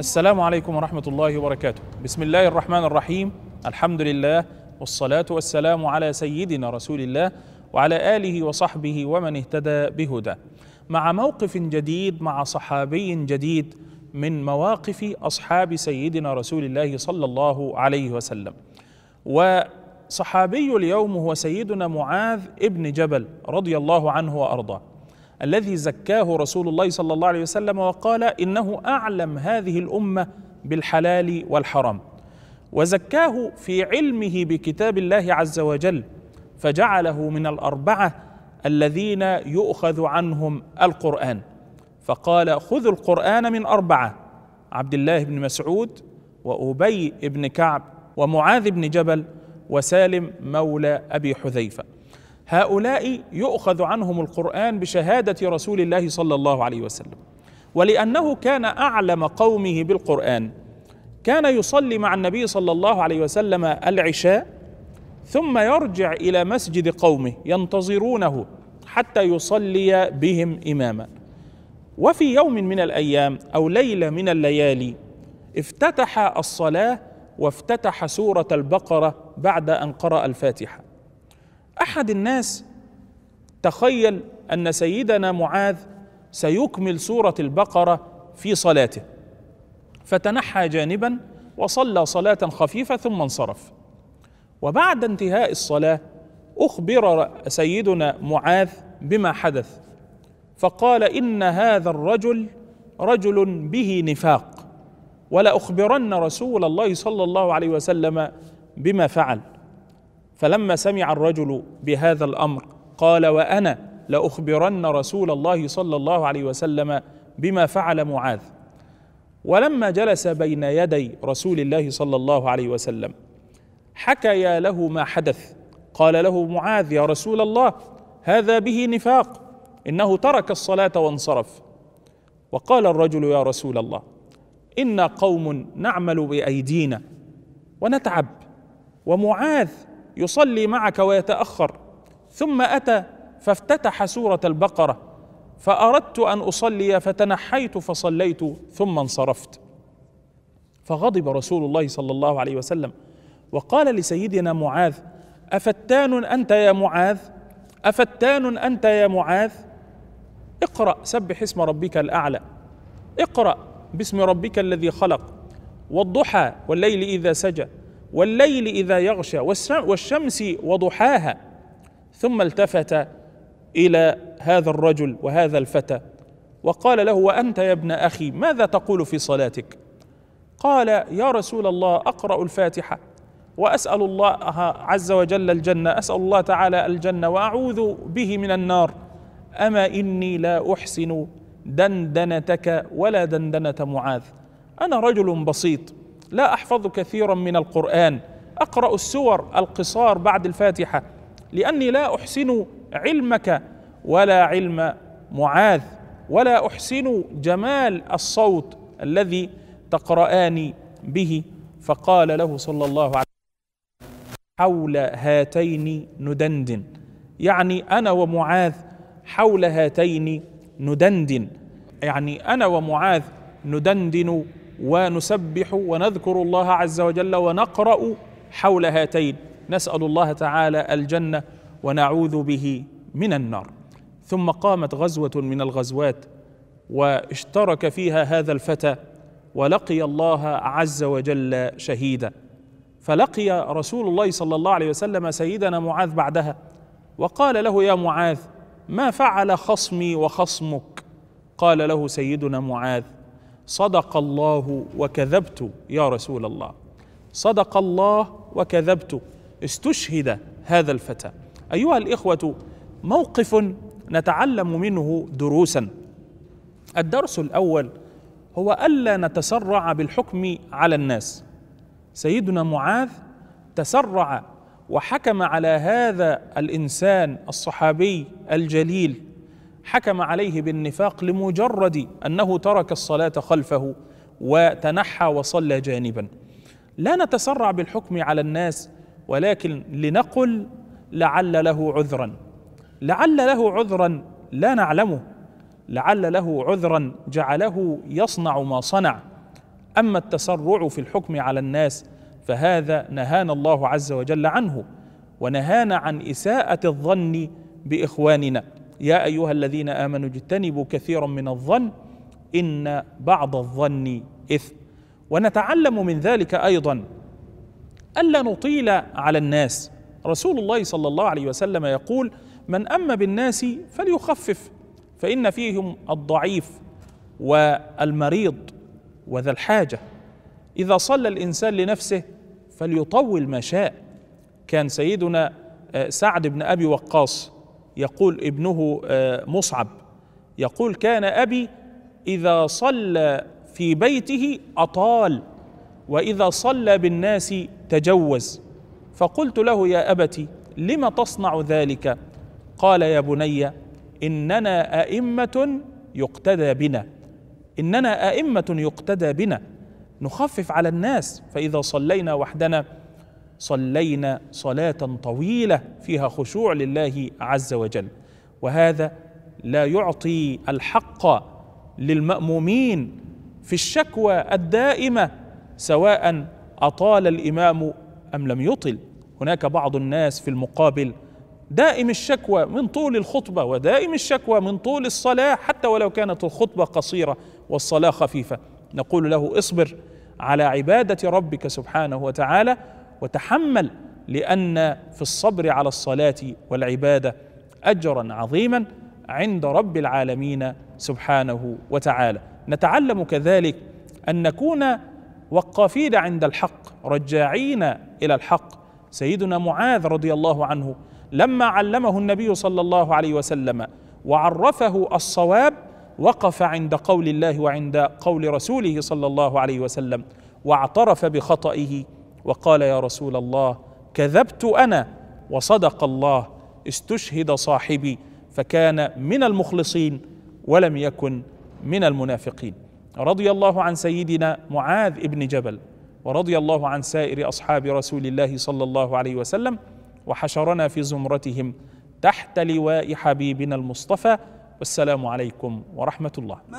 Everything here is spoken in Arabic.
السلام عليكم ورحمة الله وبركاته بسم الله الرحمن الرحيم الحمد لله والصلاة والسلام على سيدنا رسول الله وعلى آله وصحبه ومن اهتدى بهداه مع موقف جديد مع صحابي جديد من مواقف أصحاب سيدنا رسول الله صلى الله عليه وسلم وصحابي اليوم هو سيدنا معاذ ابن جبل رضي الله عنه وأرضاه الذي زكاه رسول الله صلى الله عليه وسلم وقال انه اعلم هذه الامه بالحلال والحرام وزكاه في علمه بكتاب الله عز وجل فجعله من الاربعه الذين يؤخذ عنهم القران فقال خذوا القران من اربعه عبد الله بن مسعود وابي بن كعب ومعاذ بن جبل وسالم مولى ابي حذيفه هؤلاء يؤخذ عنهم القرآن بشهادة رسول الله صلى الله عليه وسلم ولأنه كان أعلم قومه بالقرآن كان يصلي مع النبي صلى الله عليه وسلم العشاء ثم يرجع إلى مسجد قومه ينتظرونه حتى يصلي بهم إماما وفي يوم من الأيام أو ليلة من الليالي افتتح الصلاة وافتتح سورة البقرة بعد أن قرأ الفاتحة احد الناس تخيل ان سيدنا معاذ سيكمل سوره البقره في صلاته فتنحى جانبا وصلى صلاه خفيفه ثم انصرف وبعد انتهاء الصلاه اخبر سيدنا معاذ بما حدث فقال ان هذا الرجل رجل به نفاق ولاخبرن رسول الله صلى الله عليه وسلم بما فعل فلما سمع الرجل بهذا الامر قال وانا لاخبرن رسول الله صلى الله عليه وسلم بما فعل معاذ ولما جلس بين يدي رسول الله صلى الله عليه وسلم حكيا له ما حدث قال له معاذ يا رسول الله هذا به نفاق انه ترك الصلاه وانصرف وقال الرجل يا رسول الله انا قوم نعمل بايدينا ونتعب ومعاذ يصلي معك ويتاخر ثم اتى فافتتح سوره البقره فاردت ان اصلي فتنحيت فصليت ثم انصرفت فغضب رسول الله صلى الله عليه وسلم وقال لسيدنا معاذ افتان انت يا معاذ افتان انت يا معاذ اقرا سبح اسم ربك الاعلى اقرا باسم ربك الذي خلق والضحى والليل اذا سجى والليل اذا يغشى والشمس وضحاها ثم التفت الى هذا الرجل وهذا الفتى وقال له وانت يا ابن اخي ماذا تقول في صلاتك قال يا رسول الله اقرا الفاتحه واسال الله عز وجل الجنه اسال الله تعالى الجنه واعوذ به من النار اما اني لا احسن دندنتك ولا دندنه معاذ انا رجل بسيط لا احفظ كثيرا من القران اقرا السور القصار بعد الفاتحه لاني لا احسن علمك ولا علم معاذ ولا احسن جمال الصوت الذي تقرآن به فقال له صلى الله عليه وسلم حول هاتين ندندن يعني انا ومعاذ حول هاتين ندندن يعني انا ومعاذ ندندن ونسبح ونذكر الله عز وجل ونقرا حول هاتين نسال الله تعالى الجنه ونعوذ به من النار ثم قامت غزوه من الغزوات واشترك فيها هذا الفتى ولقي الله عز وجل شهيدا فلقي رسول الله صلى الله عليه وسلم سيدنا معاذ بعدها وقال له يا معاذ ما فعل خصمي وخصمك قال له سيدنا معاذ صدق الله وكذبت يا رسول الله صدق الله وكذبت استشهد هذا الفتى ايها الاخوه موقف نتعلم منه دروسا الدرس الاول هو الا نتسرع بالحكم على الناس سيدنا معاذ تسرع وحكم على هذا الانسان الصحابي الجليل حكم عليه بالنفاق لمجرد انه ترك الصلاه خلفه وتنحى وصلى جانبا لا نتسرع بالحكم على الناس ولكن لنقل لعل له عذرا لعل له عذرا لا نعلمه لعل له عذرا جعله يصنع ما صنع اما التسرع في الحكم على الناس فهذا نهانا الله عز وجل عنه ونهانا عن اساءه الظن باخواننا يا ايها الذين امنوا اجتنبوا كثيرا من الظن ان بعض الظن اثم ونتعلم من ذلك ايضا الا نطيل على الناس رسول الله صلى الله عليه وسلم يقول من أم بالناس فليخفف فإن فيهم الضعيف والمريض وذا الحاجة إذا صلى الإنسان لنفسه فليطول ما شاء كان سيدنا آه، سعد بن أبي وقاص يقول ابنه آه، مصعب يقول كان ابي اذا صلى في بيته اطال واذا صلى بالناس تجوز فقلت له يا ابت لم تصنع ذلك قال يا بني اننا ائمه يقتدى بنا اننا ائمه يقتدى بنا نخفف على الناس فاذا صلينا وحدنا صلينا صلاه طويله فيها خشوع لله عز وجل وهذا لا يعطي الحق للمامومين في الشكوى الدائمه سواء اطال الامام ام لم يطل هناك بعض الناس في المقابل دائم الشكوى من طول الخطبه ودائم الشكوى من طول الصلاه حتى ولو كانت الخطبه قصيره والصلاه خفيفه نقول له اصبر على عباده ربك سبحانه وتعالى وتحمل لان في الصبر على الصلاه والعباده اجرا عظيما عند رب العالمين سبحانه وتعالى نتعلم كذلك ان نكون وقافين عند الحق رجاعين الى الحق سيدنا معاذ رضي الله عنه لما علمه النبي صلى الله عليه وسلم وعرفه الصواب وقف عند قول الله وعند قول رسوله صلى الله عليه وسلم واعترف بخطئه وقال يا رسول الله كذبت انا وصدق الله استشهد صاحبي فكان من المخلصين ولم يكن من المنافقين رضي الله عن سيدنا معاذ ابن جبل ورضي الله عن سائر اصحاب رسول الله صلى الله عليه وسلم وحشرنا في زمرتهم تحت لواء حبيبنا المصطفى والسلام عليكم ورحمه الله